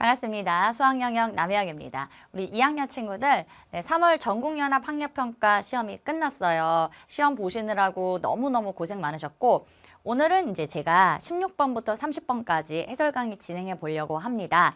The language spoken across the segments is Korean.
반갑습니다. 수학영역 남혜영입니다. 우리 2학년 친구들 3월 전국연합학력평가 시험이 끝났어요. 시험 보시느라고 너무너무 고생 많으셨고 오늘은 이제 제가 16번부터 30번까지 해설 강의 진행해 보려고 합니다.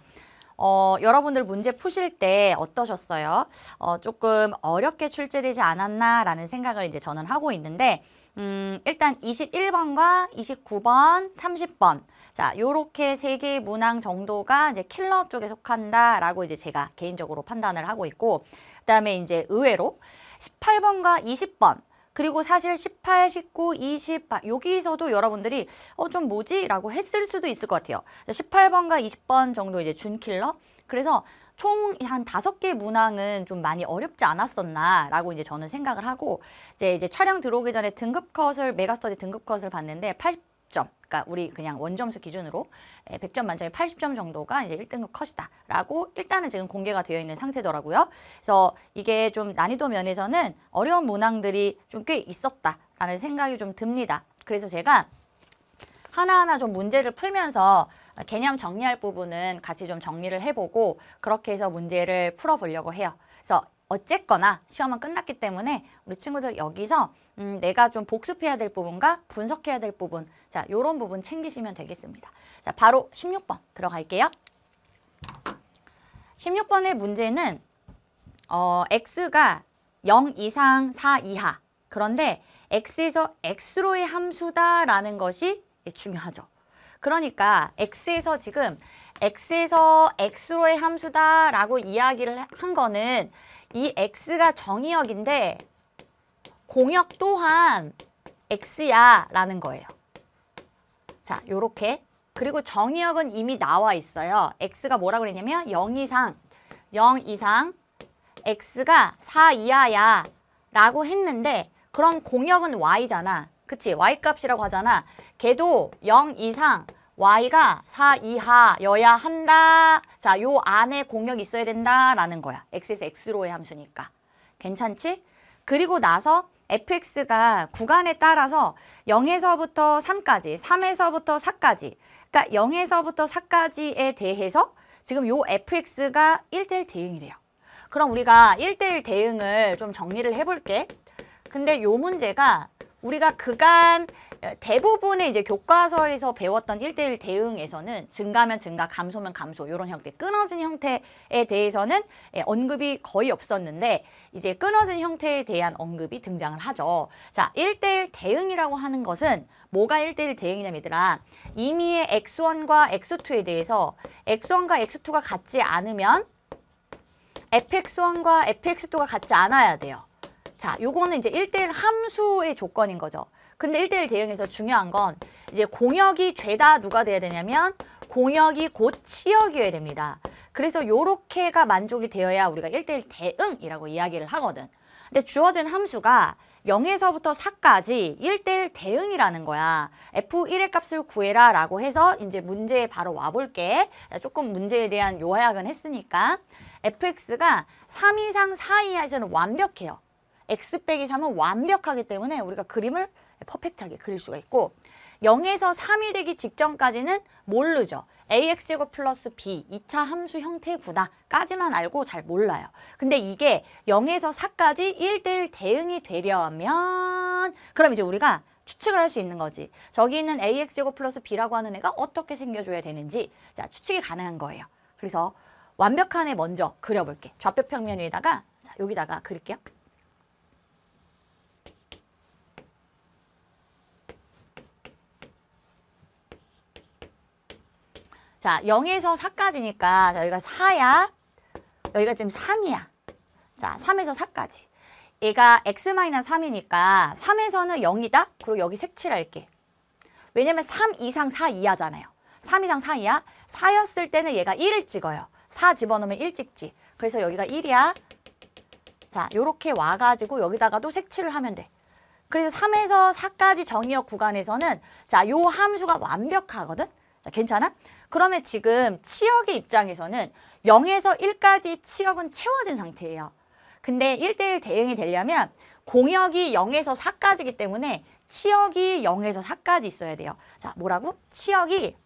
어, 여러분들 문제 푸실 때 어떠셨어요? 어, 조금 어렵게 출제되지 않았나라는 생각을 이제 저는 하고 있는데 음, 일단 21번과 29번, 30번. 자, 요렇게 세 개의 문항 정도가 이제 킬러 쪽에 속한다라고 이제 제가 개인적으로 판단을 하고 있고, 그 다음에 이제 의외로 18번과 20번. 그리고 사실 18, 19, 20 여기서도 여러분들이 어 좀 뭐지? 라고 했을 수도 있을 것 같아요. 18번과 20번 정도 이제 준킬러. 그래서 총한 다섯 개 문항은 좀 많이 어렵지 않았었나라고 이제 저는 생각을 하고 이제 이제 촬영 들어오기 전에 등급 컷을 메가스터디 등급 컷을 봤는데 8점 그러니까 우리 그냥 원점수 기준으로 100점 예, 만점에 80점 정도가 이제 1등급 컷이다라고 일단은 지금 공개가 되어 있는 상태더라고요. 그래서 이게 좀 난이도 면에서는 어려운 문항들이 좀 꽤 있었다라는 생각이 좀 듭니다. 그래서 제가 하나하나 좀 문제를 풀면서 개념 정리할 부분은 같이 좀 정리를 해보고 그렇게 해서 문제를 풀어보려고 해요. 그래서 어쨌거나 시험은 끝났기 때문에 우리 친구들 여기서 음, 내가 좀 복습해야 될 부분과 분석해야 될 부분 자 요런 부분 챙기시면 되겠습니다. 자 바로 16번 들어갈게요. 16번의 문제는 어, x가 0 이상 4 이하 그런데 x에서 x로의 함수다라는 것이 중요하죠. 그러니까 x에서 지금 x에서 x로의 함수다라고 이야기를 한 거는 이 x가 정의역인데 공역 또한 x야라는 거예요. 자, 요렇게. 그리고 정의역은 이미 나와 있어요. x가 뭐라고 그랬냐면 0 이상, 0 이상, x가 4 이하야 라고 했는데 그럼 공역은 y잖아. 그치? y값이라고 하잖아. 걔도 0 이상, y가 4 이하여야 한다. 자, 요 안에 공역이 있어야 된다라는 거야. x에서 x로의 함수니까. 괜찮지? 그리고 나서 fx가 구간에 따라서 0에서부터 3까지, 3에서부터 4까지, 그러니까 0에서부터 4까지에 대해서 지금 요 fx가 1대1 대응이래요. 그럼 우리가 1대1 대응을 좀 정리를 해볼게. 근데 요 문제가 우리가 그간 대부분의 이제 교과서에서 배웠던 일대일 대응에서는 증가면 증가, 감소면 감소 이런 형태 끊어진 형태에 대해서는 언급이 거의 없었는데 이제 끊어진 형태에 대한 언급이 등장을 하죠. 자, 일대일 대응이라고 하는 것은 뭐가 일대일 대응이냐면 얘들아 임의의 x1과 x2에 대해서 x1과 x2가 같지 않으면 fx1과 fx2가 같지 않아야 돼요. 자, 요거는 이제 일대일 함수의 조건인 거죠. 근데 1대1 대응에서 중요한 건 이제 공역이 죄다 누가 돼야 되냐면 공역이 곧 치역이어야 됩니다. 그래서 요렇게가 만족이 되어야 우리가 1대1 대응이라고 이야기를 하거든. 근데 주어진 함수가 0에서부터 4까지 1대1 대응이라는 거야. F1의 값을 구해라 라고 해서 이제 문제에 바로 와볼게. 조금 문제에 대한 요약은 했으니까. fx가 3 이상 4 이하에서는 완벽해요. x 빼기 3은 완벽하기 때문에 우리가 그림을 퍼펙트하게 그릴 수가 있고 0에서 3이 되기 직전까지는 모르죠. ax제곱 플러스 b 2차 함수 형태구나 까지만 알고 잘 몰라요. 근데 이게 0에서 4까지 1대1 대응이 되려면 그럼 이제 우리가 추측을 할 수 있는 거지. 저기 있는 ax제곱 플러스 b라고 하는 애가 어떻게 생겨줘야 되는지 자 추측이 가능한 거예요. 그래서 완벽한 애 먼저 그려볼게. 좌표 평면 위에다가 자, 여기다가 그릴게요. 자, 0에서 4까지니까 자, 여기가 4야. 여기가 지금 3이야. 자, 3에서 4까지. 얘가 x-3이니까 3에서는 0이다. 그리고 여기 색칠할게. 왜냐면 3 이상 4 이하잖아요. 3 이상 4 이하. 4였을 때는 얘가 1을 찍어요. 4 집어넣으면 1 찍지. 그래서 여기가 1이야. 자, 요렇게 와가지고 여기다가도 색칠을 하면 돼. 그래서 3에서 4까지 정의역 구간에서는 자, 요 함수가 완벽하거든. 자, 괜찮아? 그러면 지금 치역의 입장에서는 0에서 1까지 치역은 채워진 상태예요. 근데 1대1 대응이 되려면 공역이 0에서 4까지기 때문에 치역이 0에서 4까지 있어야 돼요. 자, 뭐라고? 치역이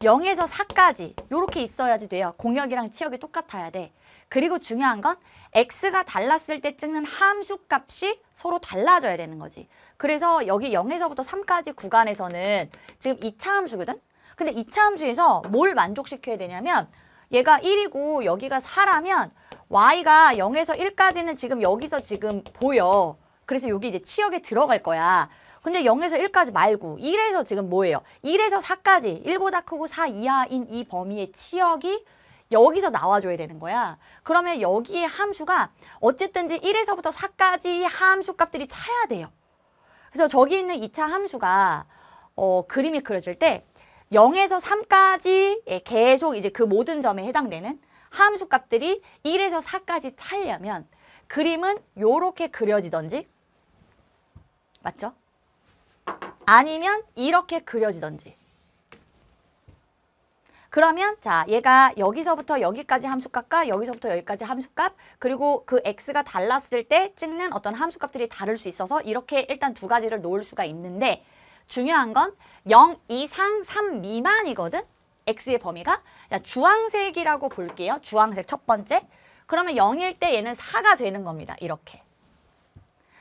0에서 4까지 이렇게 있어야지 돼요. 공역이랑 치역이 똑같아야 돼. 그리고 중요한 건 x가 달랐을 때 찍는 함수 값이 서로 달라져야 되는 거지. 그래서 여기 0에서부터 3까지 구간에서는 지금 2차 함수거든? 근데 2차 함수에서 뭘 만족시켜야 되냐면 얘가 1이고 여기가 4라면 y가 0에서 1까지는 지금 여기서 지금 보여. 그래서 여기 이제 치역에 들어갈 거야. 근데 0에서 1까지 말고 1에서 지금 뭐예요? 1에서 4까지 1보다 크고 4 이하인 이 범위의 치역이 여기서 나와줘야 되는 거야. 그러면 여기에 함수가 어쨌든지 1에서부터 4까지 함수 값들이 차야 돼요. 그래서 저기 있는 2차 함수가 어, 그림이 그려질 때 0에서 3까지 예, 계속 이제 그 모든 점에 해당되는 함수 값들이 1에서 4까지 차려면 그림은 요렇게 그려지던지 맞죠? 아니면 이렇게 그려지던지 그러면 자 얘가 여기서부터 여기까지 함수값과 여기서부터 여기까지 함수값 그리고 그 x가 달랐을 때 찍는 어떤 함수값들이 다를 수 있어서 이렇게 일단 두 가지를 놓을 수가 있는데 중요한 건 0 이상 3 미만이거든 x의 범위가 자, 주황색이라고 볼게요 주황색 첫 번째 그러면 0일 때 얘는 4가 되는 겁니다 이렇게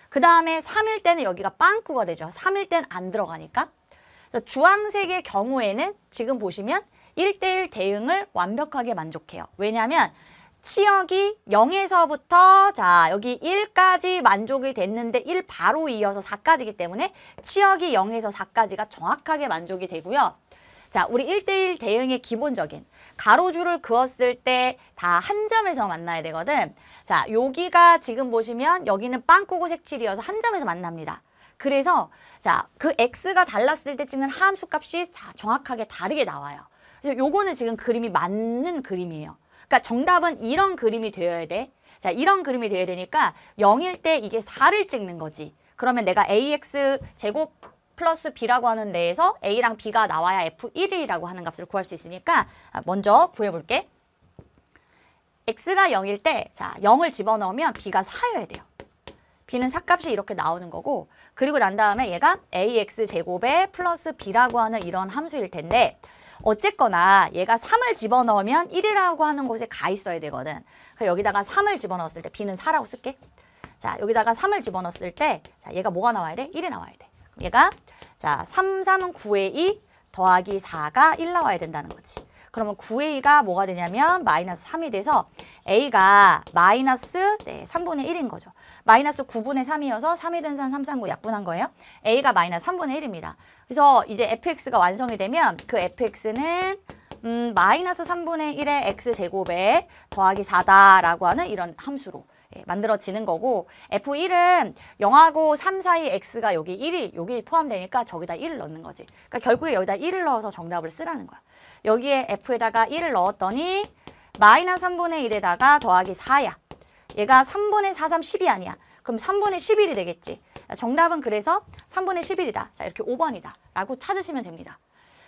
그 다음에 3일 때는 여기가 빵꾸가 되죠 3일 때는 안 들어가니까 주황색의 경우에는 지금 보시면 1대1 대응을 완벽하게 만족해요. 왜냐하면 치역이 0에서부터 자 여기 1까지 만족이 됐는데 1 바로 이어서 4까지기 때문에 치역이 0에서 4까지가 정확하게 만족이 되고요. 자 우리 1대1 대응의 기본적인 가로줄을 그었을 때 다 한 점에서 만나야 되거든. 자 여기가 지금 보시면 여기는 빵꾸고 색칠이어서 한 점에서 만납니다. 그래서 자그 x가 달랐을 때 찍는 함수 값이 다 정확하게 다르게 나와요. 그래서 요거는 지금 그림이 맞는 그림이에요. 그러니까 정답은 이런 그림이 되어야 돼. 자, 이런 그림이 되어야 되니까 0일 때 이게 4를 찍는 거지. 그러면 내가 ax 제곱 플러스 b라고 하는 데에서 a랑 b가 나와야 f1이라고 하는 값을 구할 수 있으니까 아, 먼저 구해볼게. x가 0일 때 자, 0을 집어넣으면 b가 4여야 돼요. b는 4값이 이렇게 나오는 거고 그리고 난 다음에 얘가 ax 제곱에 플러스 b라고 하는 이런 함수일 텐데 어쨌거나 얘가 3을 집어넣으면 1이라고 하는 곳에 가 있어야 되거든. 그래서 여기다가 3을 집어넣었을 때 B는 4라고 쓸게. 자 여기다가 3을 집어넣었을 때 자, 얘가 뭐가 나와야 돼? 1이 나와야 돼. 얘가 자 3, 3은 9의 2 더하기 4가 1 나와야 된다는 거지. 그러면 9a가 뭐가 되냐면 마이너스 3이 돼서 a가 마이너스 네, 3분의 1인 거죠. 마이너스 9분의 3이어서 3일은산 339 약분한 거예요. a가 마이너스 3분의 1입니다. 그래서 이제 fx가 완성이 되면 그 fx는 음, 마이너스 3분의 1의 x제곱에 더하기 4다라고 하는 이런 함수로 예, 만들어지는 거고 F1은 0하고 3 사이 x가 여기 1이 여기 포함되니까 저기다 1을 넣는 거지. 그러니까 결국에 여기다 1을 넣어서 정답을 쓰라는 거야. 여기에 F에다가 1을 넣었더니 마이너스 3분의 1에다가 더하기 4야. 얘가 3분의 4, 3, 10이 아니야. 그럼 3분의 11이 되겠지. 정답은 그래서 3분의 11이다. 자, 이렇게 5번이다. 라고 찾으시면 됩니다.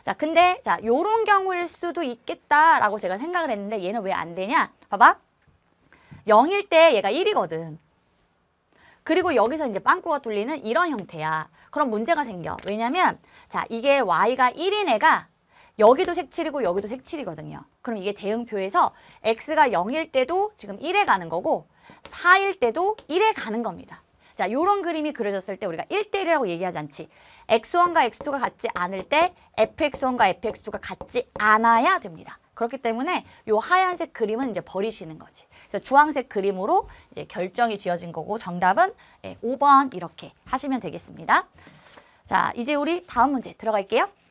자, 근데 자, 요런 경우일 수도 있겠다라고 제가 생각을 했는데 얘는 왜 안 되냐? 봐봐. 0일 때 얘가 1이거든. 그리고 여기서 이제 빵꾸가 뚫리는 이런 형태야. 그럼 문제가 생겨. 왜냐면 자, 이게 y가 1인 애가 여기도 색칠이고 여기도 색칠이거든요. 그럼 이게 대응표에서 x가 0일 때도 지금 1에 가는 거고 4일 때도 1에 가는 겁니다. 자, 요런 그림이 그려졌을 때 우리가 1대1이라고 얘기하지 않지. x1과 x2가 같지 않을 때 fx1과 fx2가 같지 않아야 됩니다. 그렇기 때문에 요 하얀색 그림은 이제 버리시는 거지. 그래서 주황색 그림으로 이제 결정이 지어진 거고 정답은 예, 5번 이렇게 하시면 되겠습니다. 자, 이제 우리 다음 문제 들어갈게요.